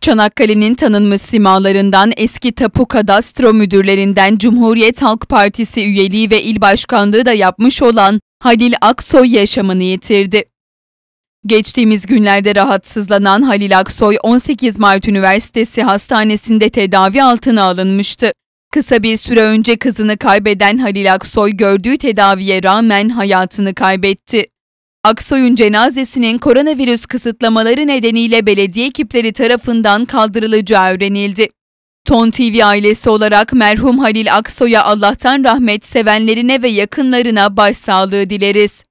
Çanakkale'nin tanınmış simalarından eski Tapu Kadastro Müdürlerinden Cumhuriyet Halk Partisi üyeliği ve il başkanlığı da yapmış olan Halil Aksoy yaşamını yitirdi. Geçtiğimiz günlerde rahatsızlanan Halil Aksoy 18 Mart Üniversitesi Hastanesi'nde tedavi altına alınmıştı. Kısa bir süre önce kızını kaybeden Halil Aksoy gördüğü tedaviye rağmen hayatını kaybetti. Aksoy'un cenazesinin koronavirüs kısıtlamaları nedeniyle belediye ekipleri tarafından kaldırılacağı öğrenildi. Ton TV ailesi olarak merhum Halil Aksoy'a Allah'tan rahmet sevenlerine ve yakınlarına başsağlığı dileriz.